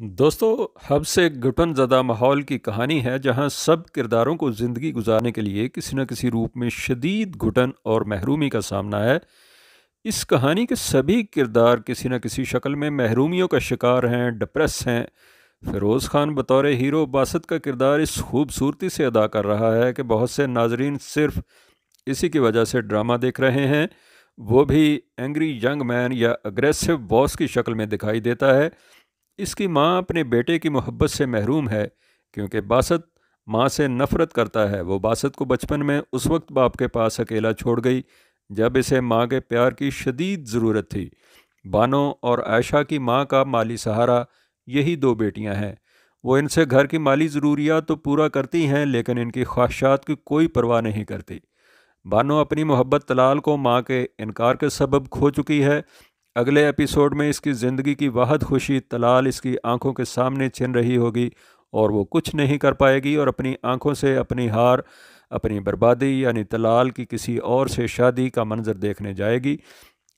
दोस्तों हब से घुटन ज़दा माहौल की कहानी है जहां सब किरदारों को ज़िंदगी गुजारने के लिए किसी न किसी रूप में शदीद घुटन और महरूमी का सामना है इस कहानी के सभी किरदार किसी न किसी शक्ल में महरूमियों का शिकार हैं डिप्रेस हैं फ़िरोज़ खान बतौर हीरो बासत का किरदार इस खूबसूरती से अदा कर रहा है कि बहुत से नाजरीन सिर्फ इसी की वजह से ड्रामा देख रहे हैं वो भी एंग्री यंग मैन या अग्रेसिव बॉस की शक्ल में दिखाई देता है इसकी माँ अपने बेटे की मोहब्बत से महरूम है क्योंकि बासत माँ से नफ़रत करता है वो बासत को बचपन में उस वक्त बाप के पास अकेला छोड़ गई जब इसे माँ के प्यार की शदीद ज़रूरत थी बानो और आयशा की माँ का माली सहारा यही दो बेटियाँ हैं वो इनसे घर की माली ज़रूरियात तो पूरा करती हैं लेकिन इनकी ख्वाहिशात की कोई परवाह नहीं करती बानो अपनी मोहब्बत तलाल को माँ के इनकार के सबब खो चुकी है अगले एपिसोड में इसकी ज़िंदगी की वाहद खुशी तलाल इसकी आंखों के सामने छिन रही होगी और वो कुछ नहीं कर पाएगी और अपनी आंखों से अपनी हार अपनी बर्बादी यानी तलाल की किसी और से शादी का मंजर देखने जाएगी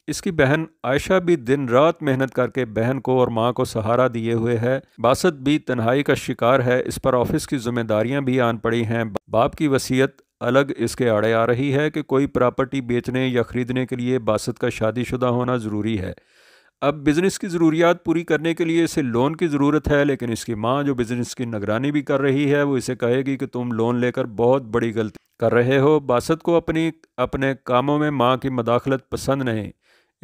इसकी बहन आयशा भी दिन रात मेहनत करके बहन को और माँ को सहारा दिए हुए है बासत भी तन्हाई का शिकार है इस पर ऑफिस की जिम्मेदारियाँ भी आन पड़ी हैं बाप की वसीयत अलग इसके आड़े आ रही है कि कोई प्रॉपर्टी बेचने या ख़रीदने के लिए बासत का शादीशुदा होना ज़रूरी है अब बिज़नेस की ज़रूरियात पूरी करने के लिए इसे लोन की ज़रूरत है लेकिन इसकी माँ जो बिज़नेस की निगरानी भी कर रही है वो इसे कहेगी कि तुम लोन लेकर बहुत बड़ी गलती कर रहे हो बासत को अपनी अपने कामों में माँ की मदाखलत पसंद नहीं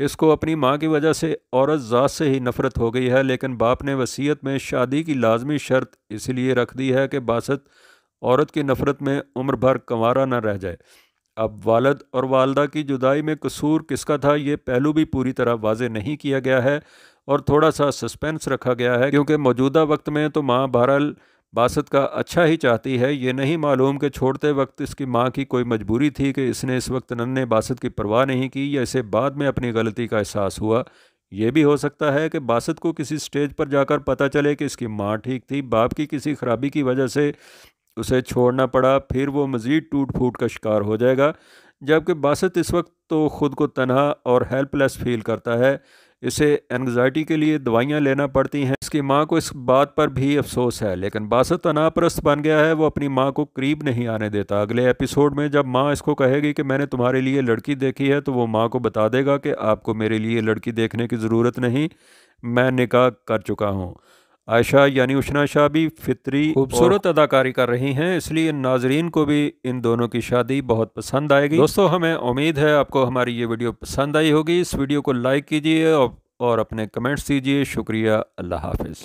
इसको अपनी माँ की वजह से औरत ज़ात से ही नफ़रत हो गई है लेकिन बाप ने वसीयत में शादी की लाजमी शर्त इसलिए रख दी है कि बासत औरत की नफ़रत में उम्र भर कंवारा ना रह जाए अब वालद और वालदा की जुदाई में कसूर किसका था ये पहलू भी पूरी तरह वाज नहीं किया गया है और थोड़ा सा सस्पेंस रखा गया है क्योंकि मौजूदा वक्त में तो माँ बहरहाल बासत का अच्छा ही चाहती है ये नहीं मालूम कि छोड़ते वक्त इसकी माँ की कोई मजबूरी थी कि इसने इस वक्त नन्हे बासत की परवाह नहीं की या इसे बाद में अपनी गलती का एहसास हुआ ये भी हो सकता है कि बासत को किसी स्टेज पर जाकर पता चले कि इसकी माँ ठीक थी बाप की किसी खराबी की वजह से उसे छोड़ना पड़ा फिर वो मज़ीद टूट फूट का शिकार हो जाएगा जबकि बासत इस वक्त तो ख़ुद को तनहा और हेल्पलेस फील करता है इसे एंगजाइटी के लिए दवाइयाँ लेना पड़ती हैं इसकी माँ को इस बात पर भी अफसोस है लेकिन बासत तनाप्रस्त बन गया है वो अपनी माँ को करीब नहीं आने देता अगले एपिसोड में जब माँ इसको कहेगी कि मैंने तुम्हारे लिए लड़की देखी है तो वो माँ को बता देगा कि आपको मेरे लिए लड़की देखने की ज़रूरत नहीं मैं निकाह कर चुका हूँ आयशा यानी उशना शाह भी फितरी खूबसूरत अदाकारी कर रही हैं इसलिए नाजरीन को भी इन दोनों की शादी बहुत पसंद आएगी दोस्तों हमें उम्मीद है आपको हमारी ये वीडियो पसंद आई होगी इस वीडियो को लाइक कीजिए और अपने कमेंट्स दीजिए शुक्रिया अल्लाह हाफिज़